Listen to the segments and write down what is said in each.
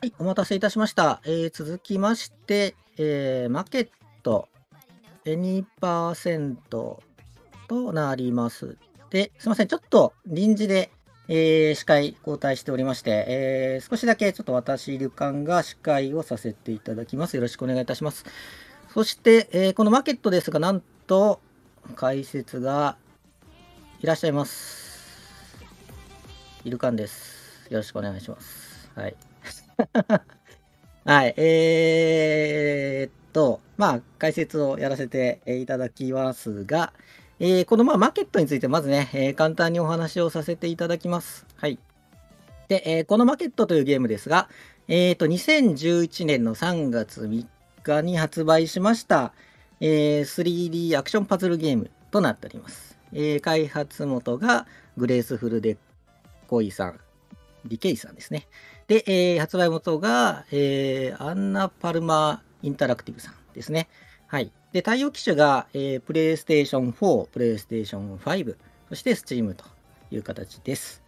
はい、お待たせいたしました。えー、続きまして、えー、マーケット2%となります。で、すいません、ちょっと臨時で、えー、司会交代しておりまして、えー、少しだけちょっと私、旅館が司会をさせていただきます。よろしくお願いいたします。そして、えー、このマーケットですが、なんと解説がいらっしゃいます。イルカンです。よろしくお願いします。はい。はい、えー、っと、まあ、解説をやらせていただきますが、えー、このまあマーケットについてまずね、えー、簡単にお話をさせていただきます。はい。で、えー、このマーケットというゲームですが、えっ、と、2011年の3月3日に発売しました、えー、3D アクションパズルゲームとなっております。えー、開発元がグレースフルデコイさん、リケイさんですね。で、えー、発売元が、えー、アンナ・パルマ・インタラクティブさんですね。はい。で、対応機種が、えー、プレイステーション4、プレイステーション5、そしてスチームという形です。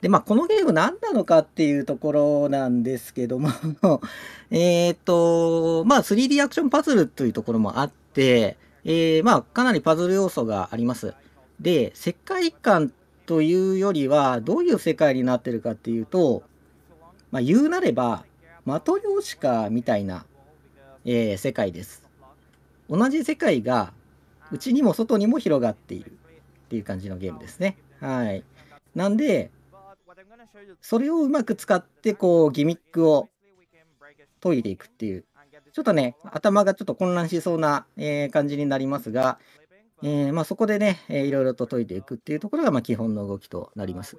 で、まあ、このゲーム何なのかっていうところなんですけども えっと、まあ、3D アクションパズルというところもあって、えー、まあ、かなりパズル要素があります。で、世界観というよりは、どういう世界になってるかっていうと、まあ、言うなれば、マトリョーシカみたいな、えー、世界です。同じ世界が、うちにも外にも広がっているっていう感じのゲームですね。はい。なんで、それをうまく使って、こう、ギミックを解いていくっていう、ちょっとね、頭がちょっと混乱しそうな、えー、感じになりますが、えー、まあ、そこでね、えー、いろいろと解いていくっていうところが、まあ、基本の動きとなります。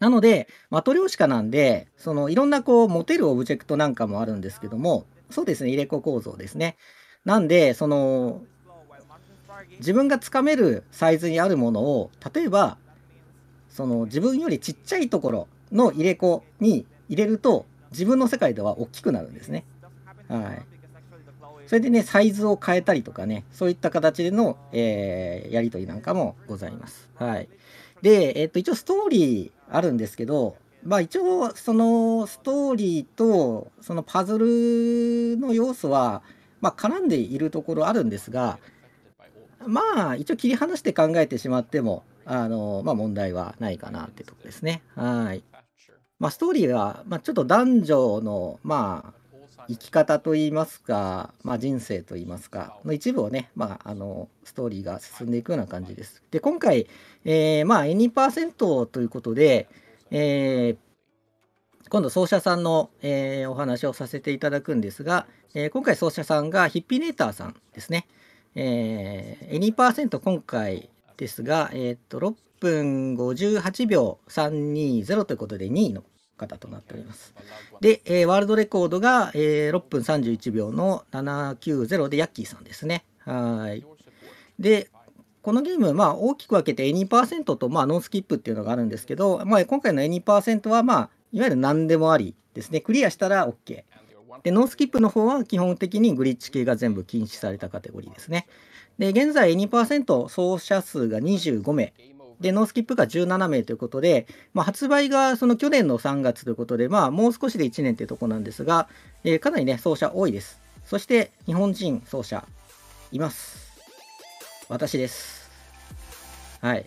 なので、マトリョーシカなんで、そのいろんなこう、持てるオブジェクトなんかもあるんですけども、そうですね、入れ子構造ですね。なんで、その、自分がつかめるサイズにあるものを、例えば、その自分よりちっちゃいところの入れ子に入れると、自分の世界では大きくなるんですね。はい。それでね、サイズを変えたりとかね、そういった形での、えー、やり取りなんかもございます。はい。で、えっと、一応ストーリあるんですけど、まあ一応そのストーリーとそのパズルの要素はまあ絡んでいるところあるんですが、まあ一応切り離して考えてしまっても、あの、まあ問題はないかなってとこですね。はい。まあストーリーは、まあちょっと男女の、まあ生き方といいますか、まあ、人生といいますかの一部をね、まあ、あのストーリーが進んでいくような感じです。で今回、えーまあ、Any% ということで、えー、今度奏者さんの、えー、お話をさせていただくんですが、えー、今回奏者さんがヒッピネーターさんですね。エニー、パーセント今回ですが、えー、と6分58秒320ということで2位の方となっております。で、えー、ワールドレコードが、えー、6分31秒の790でヤッキーさんですね。はい。で、このゲーム、まあ、大きく分けて2%と、まあ、ノンスキップっていうのがあるんですけど、まあ、今回の2%は、まあ、いわゆる何でもありですね。クリアしたら OK。で、ノースキップの方は基本的にグリッチ系が全部禁止されたカテゴリーですね。で、現在2%、走者数が25名で、ノースキップが17名ということで、まあ、発売がその去年の3月ということで、まあ、もう少しで1年というとこなんですが、えー、かなりね、走者多いです。そして、日本人走者います。私です。はい。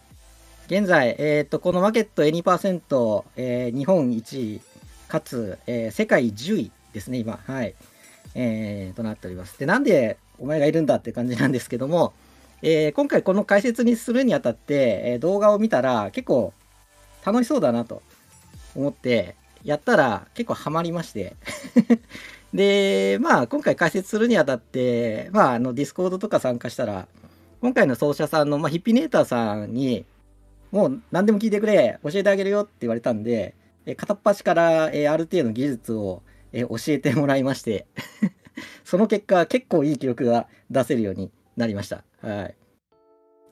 現在、えっ、ー、と、このマーケット2%、えー、日本1位、かつ、えー、世界10位ですね、今。はい。えー、となっております。で、なんでお前がいるんだって感じなんですけども、えー、今回この解説にするにあたって、えー、動画を見たら結構楽しそうだなと思って、やったら結構ハマりまして で、まあ今回解説するにあたって、まああのディスコードとか参加したら、今回の奏者さんの、まあ、ヒッピネーターさんに、もう何でも聞いてくれ、教えてあげるよって言われたんで、えー、片っ端から、えー、ある程度の技術を、えー、教えてもらいまして その結果結構いい記録が出せるようになりました。はい。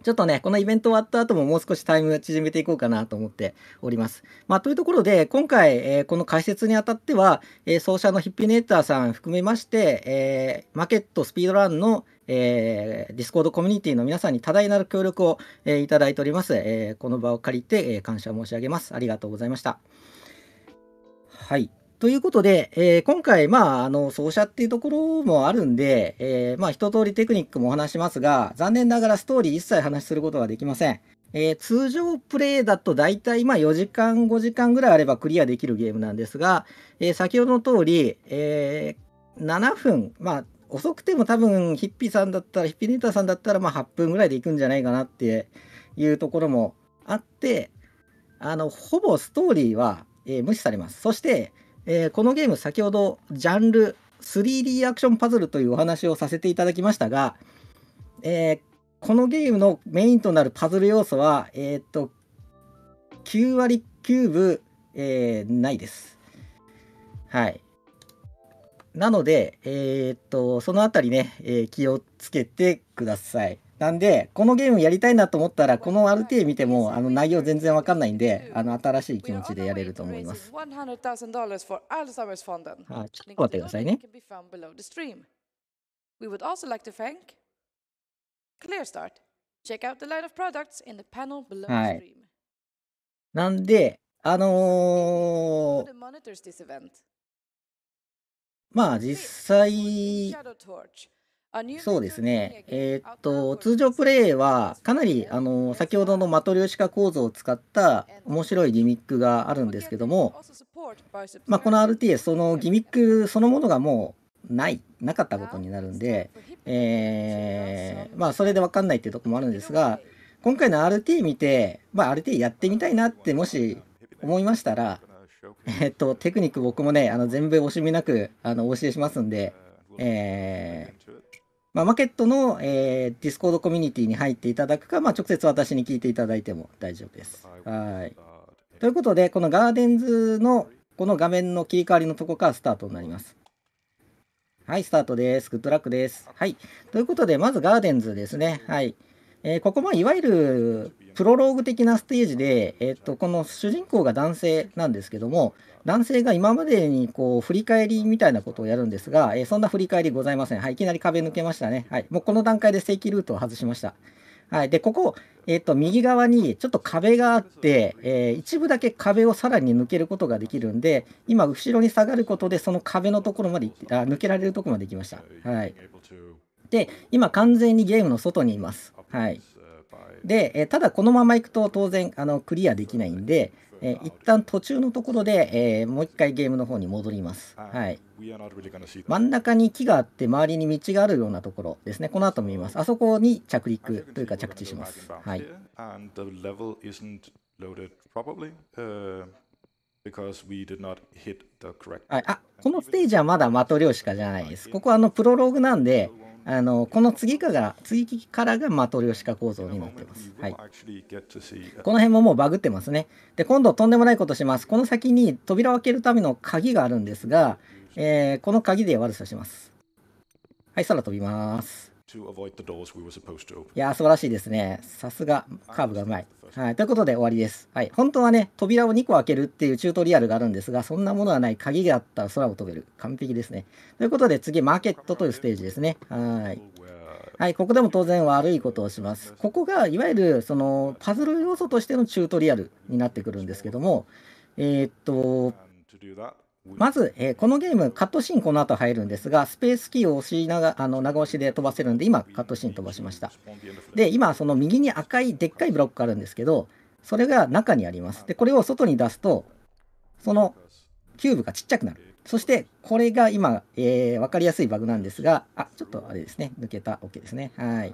ちょっとね、このイベント終わった後ももう少しタイム縮めていこうかなと思っております。まあ、というところで、今回、えー、この解説にあたっては、えー、奏者のヒッピーネーターさん含めまして、えー、マーケットスピードランの、えー、ディスコードコミュニティの皆さんに多大なる協力を、えー、いただいております。えー、この場を借りて、えー、感謝申し上げます。ありがとうございました。はい。ということで、えー、今回、まあ、あの、奏者っていうところもあるんで、えー、まあ、一通りテクニックもお話しますが、残念ながらストーリー一切話することができません。えー、通常プレイだと大体、まあ、4時間、5時間ぐらいあればクリアできるゲームなんですが、え先ほどの通り、え7分、まあ、遅くても多分、ヒッピーさんだったら、ヒッピーネタさんだったら、まあ、8分ぐらいでいくんじゃないかなっていうところもあって、あの、ほぼストーリーは、え無視されます。そして、えー、このゲーム先ほどジャンル 3D アクションパズルというお話をさせていただきましたが、えー、このゲームのメインとなるパズル要素は、えー、っと9割9分、えー、ないです。はい。なので、えっとそのあたりね、え気をつけてください。なんで、このゲームやりたいなと思ったら、この RTA 見ても、あの内容全然わかんないんで、あの新しい気持ちでやれると思います。はい、ちょっと待ってくださいね。We would also like to thank ClearStart. Check out the line of products in the panel below the stream. なんで、あのー、まあ実際、そうですね、えー、っと通常プレイはかなりあの先ほどのマトリョーシカ構造を使った面白いギミックがあるんですけども、まあ、この RTS そのギミックそのものがもうないなかったことになるんで、えー、まあ、それで分かんないっていうとこもあるんですが今回の RT 見て、まあ、RT やってみたいなってもし思いましたら、えー、っとテクニック僕もねあの全部惜しみなくあのお教えしますんで。えーまあ、マーケットの、えー、ディスコードコミュニティに入っていただくか、まあ、直接私に聞いていただいても大丈夫です。はい。ということで、このガーデンズのこの画面の切り替わりのとこからスタートになります。はい、スタートです。グッドラックです。はい。ということで、まずガーデンズですね。はい。えー、ここもいわゆるプロローグ的なステージで、えー、っとこの主人公が男性なんですけども男性が今までにこう振り返りみたいなことをやるんですが、えー、そんな振り返りございません、はい、いきなり壁抜けましたね、はい、もうこの段階で正規ルートを外しました、はい、でここ、えー、っと右側にちょっと壁があって、え一部だけ壁をさらに抜けることができるんで今後ろに下がることでその壁のところまであ抜けられるところまで行きました、はい、で今完全にゲームの外にいますはい。で、えただこのままいくと当然あのクリアできないんで、え一旦途中のところで、えー、もう一回ゲームの方に戻ります。はい。真ん中に木があって周りに道があるようなところですね。この後見ます。あそこに着陸というか着地します。はい。はい、あこのステージはまだ的漁しかじゃないです。ここはあのプロローグなんで、あのこの次から次からがマトリョシカ構造になってます、はい、この辺ももうバグってますねで今度とんでもないことしますこの先に扉を開けるための鍵があるんですが、えー、この鍵で悪さしますはい空飛びますいや素晴らしいですね。さすが、カーブがうまい。はい。ということで終わりです。はい。本当はね、扉を2個開けるっていうチュートリアルがあるんですが、そんなものはない。鍵があったら空を飛べる。完璧ですね。ということで次、マーケットというステージですね。はい。はい、ここでも当然悪いことをします。ここが、いわゆる、その、パズル要素としてのチュートリアルになってくるんですけども、えー、っと、まず、えー、このゲーム、カットシーンこの後入るんですが、スペースキーを押しながあの長押しで飛ばせるんで、今、カットシーン飛ばしました。で、今、その右に赤いでっかいブロックあるんですけど、それが中にあります。で、これを外に出すと、そのキューブがちっちゃくなる。そして、これが今、えー、分かりやすいバグなんですが、あ、ちょっとあれですね、抜けた OK ですね。はい。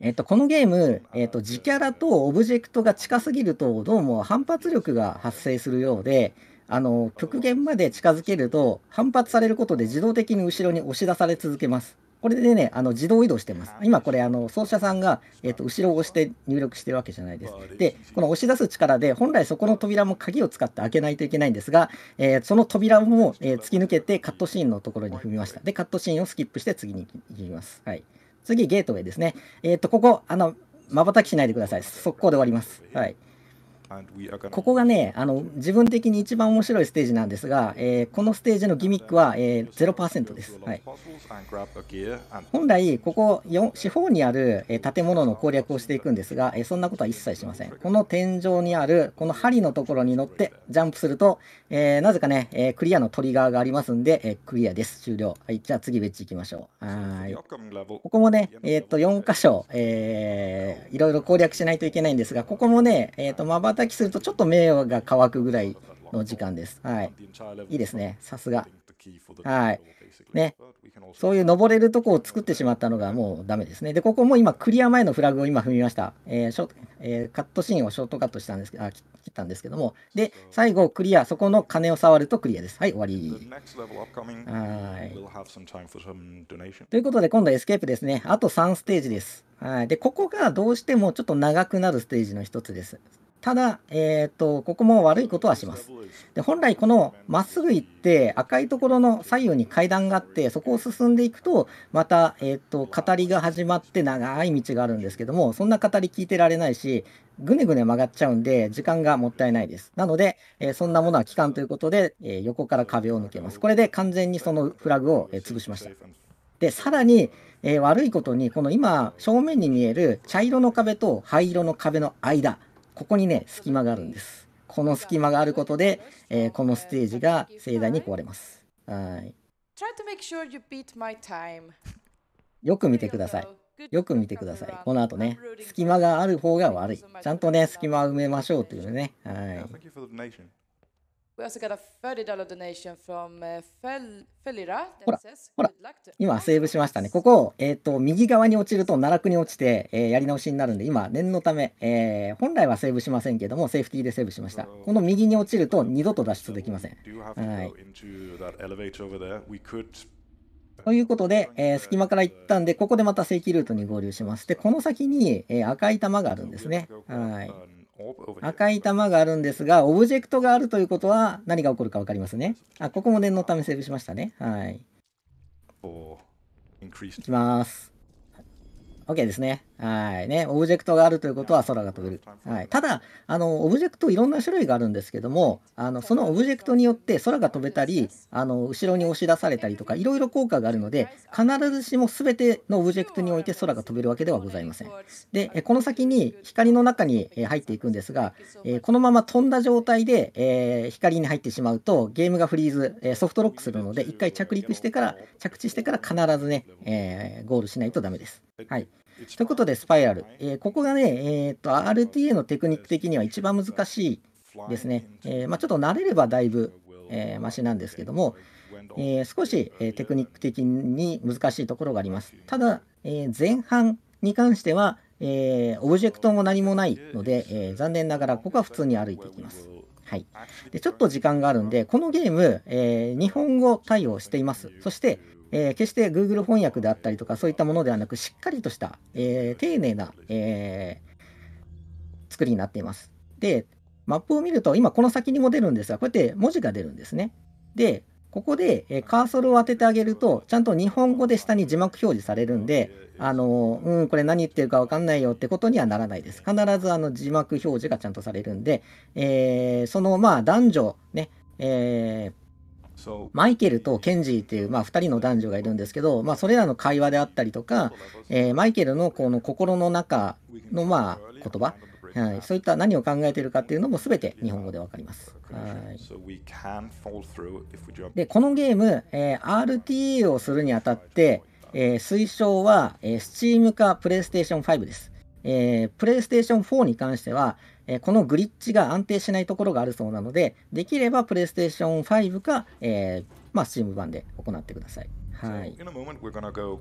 えっと、このゲーム、えっと、自キャラとオブジェクトが近すぎると、どうも反発力が発生するようで、あの極限まで近づけると反発されることで自動的に後ろに押し出され続けます。これでね、あの自動移動してます。今これ、あの奏者さんが、えー、と、後ろを押して入力してるわけじゃないです。で、この押し出す力で、本来そこの扉も鍵を使って開けないといけないんですが、えー、その扉も、えー、突き抜けてカットシーンのところに踏みました。で、カットシーンをスキップして次に行きます。はい、次、ゲートウェイですね。えー、っと、ここ、あの、瞬きしないでください。速攻で終わります。はい。ここがねあの自分的に一番面白いステージなんですが、えー、このステージのギミックは、えー、0%です、はい、本来ここ四方にある、え建物の攻略をしていくんですが、えそんなことは一切しませんこの天井にあるこの針のところに乗ってジャンプすると、えー、なぜかね、えクリアのトリガーがありますんで、えクリアです終了、はい、じゃあ次ベッ行きましょうはいここもね、えっと4箇所、えー、いろいろ攻略しないといけないんですがここもね、えっとまばたき炊きするとちょっと目が乾くぐらいの時間です。はい。いいですね。さすが。はい。ね。そういう登れるとこを作ってしまったのがもうダメですね。で、ここも今、クリア前のフラグを今踏みました。えー、ショえー、カットシーンをショートカットしたんですけど、あ、切ったんですけども。で、最後、クリア。そこの鐘を触るとクリアです。はい、終わり。はい。ということで、今度エスケープですね。あと3ステージです。はい。で、ここがどうしてもちょっと長くなるステージの一つです。ただ、えっ、ー、と、ここも悪いことはします。で、本来このまっすぐ行って赤いところの左右に階段があって、そこを進んでいくと、また、えっ、ー、と、語りが始まって長い道があるんですけども、そんな語り聞いてられないし、ぐねぐね曲がっちゃうんで、時間がもったいないです。なので、えー、そんなものは期間ということで、え横から壁を抜けます。これで完全にそのフラグを、え潰しました。で、さらに、え悪いことに、この今、正面に見える茶色の壁と灰色の壁の間、ここにね隙間があるんですこの隙間があることで、えー、このステージが盛大に壊れますはいよく見てくださいよく見てくださいこの後ね隙間がある方が悪いちゃんとね隙間を埋めましょうというねはい We also got a $30 donation from Fel i r a ほら、ほら、今セーブしましたね。ここ、えっ、ー、と、右側に落ちると奈落に落ちて、えー、やり直しになるんで、今、念のため、えー、本来はセーブしませんけども、セーフティーでセーブしました。この右に落ちると二度と脱出できません。はい。ということで、えー、隙間から行ったんで、ここでまた正規ルートに合流します。で、この先に、えー、赤い玉があるんですね。はい。赤い玉があるんですが、オブジェクトがあるということは何が起こるか分かりますね。あ、ここも念のためセーブしましたね。はい。いきます。OK ですね。はいね、オブジェクトがあるということは空が飛べる。はい、ただあの、オブジェクトいろんな種類があるんですけども、あのそのオブジェクトによって空が飛べたりあの、後ろに押し出されたりとか、いろいろ効果があるので、必ずしも全てのオブジェクトにおいて空が飛べるわけではございません。で、この先に光の中に入っていくんですが、このまま飛んだ状態で、光に入ってしまうと、ゲームがフリーズ、ソフトロックするので、1回着陸してから、着地してから必ずね、ゴールしないとダメです。はいということで、スパイラル。えー、ここがね、えーと、RTA のテクニック的には一番難しいですね。えー、まあ、ちょっと慣れればだいぶ、えー、マシなんですけども、えー、少し、えテクニック的に難しいところがあります。ただ、え前半に関しては、えオブジェクトも何もないので、え残念ながらここは普通に歩いていきます。はい、でちょっと時間があるんで、このゲーム、え日本語対応しています。そして、えー、決して Google 翻訳であったりとかそういったものではなくしっかりとした、えー、丁寧な、えー、作りになっています。で、マップを見ると今この先にも出るんですがこうやって文字が出るんですね。で、ここで、えカーソルを当ててあげるとちゃんと日本語で下に字幕表示されるんであのうん、これ何言ってるか分かんないよってことにはならないです。必ずあの字幕表示がちゃんとされるんで、えそのまあ男女ね、えーマイケルとケンジーっていう、まあ、2人の男女がいるんですけど、まあ、それらの会話であったりとか、えー、マイケルのこの心の中の、まあ、言葉、はい、そういった何を考えているかっていうのも全て日本語で分かります。はい、でこのゲーム、えー、r t e をするにあたって、えー、推奨は、えー、Steam か PlayStation 5です。えー、プレイステーション o n 4に関しては、えこのグリッチが安定しないところがあるそうなので、できればプレイステーション5か、えー、まあ、Steam 版で行ってください。はい、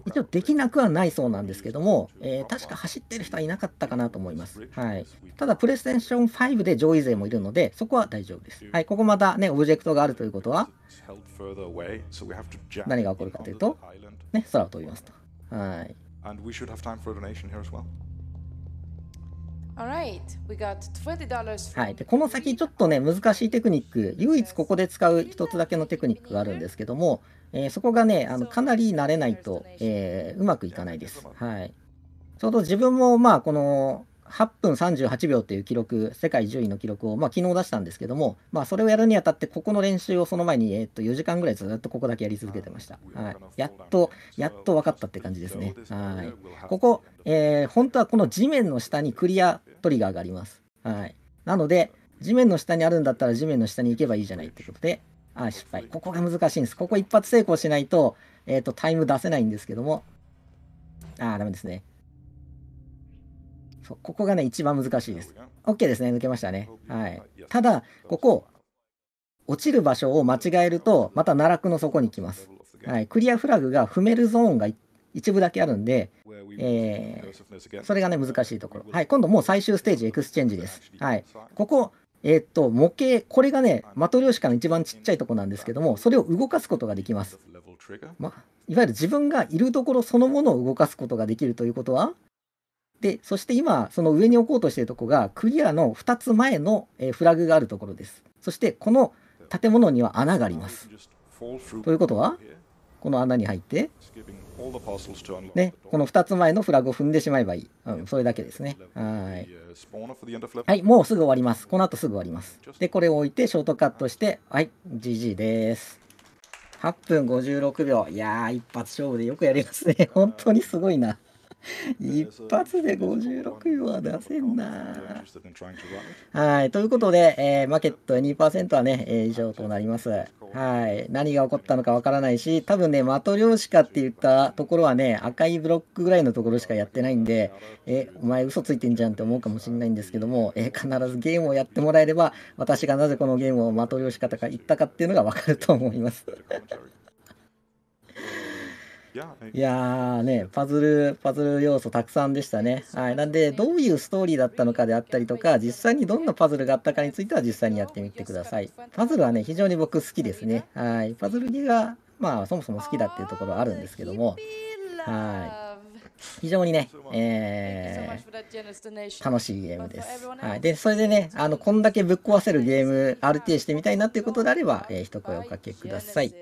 一応できなくはないそうなんですけども、えー、確か走ってる人はいなかったかなと思います。はい、ただ、プレイステーション5で上位勢もいるので、そこは大丈夫です。はい、ここまたね、オブジェクトがあるということは、何が起こるかというと、ね、空を飛びますと。はい。はい、でこの先ちょっとね難しいテクニック唯一ここで使う1つだけのテクニックがあるんですけども、えー、そこがねあのかなり慣れないと、えー、うまくいかないです、はい、ちょうど自分もまあこの8分38秒っていう記録、世界10位の記録を、まあ、昨日出したんですけども、まあ、それをやるにあたって、ここの練習をその前に、えー、っと4時間ぐらいずっとここだけやり続けてました。はい、やっと、やっと分かったって感じですね。はい、ここ、えー、本当はこの地面の下にクリアトリガーがあります。はい、なので、地面の下にあるんだったら地面の下に行けばいいじゃないってことで、あ失敗。ここが難しいんです。ここ一発成功しないと、えっ、と、タイム出せないんですけども、ああ、ダメですね。そうここがね、一番難しいです。OK ですね、抜けましたね。はい。ただ、ここ、落ちる場所を間違えると、また奈落の底に来ます。はい、クリアフラグが踏めるゾーンが一部だけあるんで、えー、それがね、難しいところ。はい、今度もう最終ステージ、エクスチェンジです。はい。ここ、えー、っと、模型、これがね、マトリョーシカの一番ちっちゃいとこなんですけども、それを動かすことができます。ま、いわゆる自分がいるところそのものを動かすことができるということは、で、そして今、その上に置こうとしているとこが、クリアの2つ前のフラグがあるところです。そして、この建物には穴があります。ということは、この穴に入って、ね、この2つ前のフラグを踏んでしまえばいい。うん、それだけですね。はい。はい、もうすぐ終わります。この後すぐ終わります。で、これを置いて、ショートカットして、はい、GG です。8分56秒。いやー、一発勝負でよくやりますね。本当にすごいな。一発で56秒は出せんな。はい。ということで、えー、マーケット2%はね、えー、以上となります。はい。何が起こったのかわからないし、多分ね、マトリョーシカって言ったところはね、赤いブロックぐらいのところしかやってないんで、え、お前嘘ついてんじゃんって思うかもしれないんですけども、えー、必ずゲームをやってもらえれば、私がなぜこのゲームをマトリョーシカとか言ったかっていうのがわかると思います。いやーね、パズル、パズル要素たくさんでしたね。はい。なんで、どういうストーリーだったのかであったりとか、実際にどんなパズルがあったかについては実際にやってみてください。パズルはね、非常に僕好きですね。はい。パズルが、まあ、そもそも好きだっていうところはあるんですけども、はい。非常にね、えー、楽しいゲームです。はい。で、それでね、あの、こんだけぶっ壊せるゲーム、RT してみたいなっていうことであれば、えー、一声おかけください。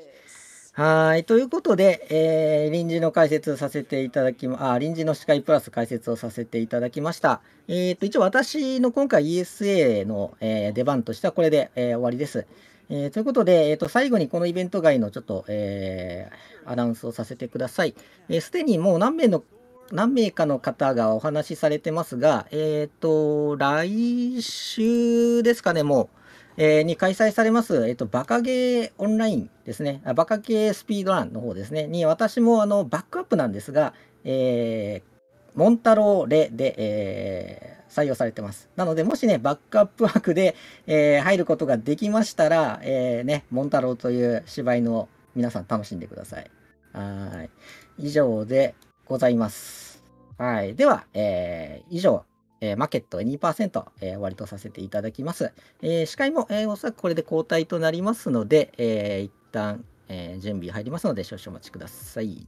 はい。ということで、えー、臨時の解説させていただき、あ、臨時の司会プラス解説をさせていただきました。えー、と、一応私の今回 ESA の、えー、出番としてはこれで、えー、終わりです。えー、ということで、えーと、最後にこのイベント外のちょっと、えー、アナウンスをさせてください。す、えー、で、にもう何名の何名かの方がお話しされてますが、えっ、ー、と、来週ですかね、もう、えー、に開催されます、えっと、バカゲーオンラインですね、バカゲースピードランの方ですね、に私もあのバックアップなんですが、えー、モンタローレで、えー、採用されてます。なので、もしね、バックアップ枠で、えー、入ることができましたら、えー、ね、モンタローという芝居の皆さん楽しんでください。はい。以上でございます。はい。では、えー、以上、えー、マーケット2%、えー、終とさせていただきます。えー、司会も、えー、おそらくこれで交代となりますので、えー、一旦、えー、準備入りますので少々お待ちください。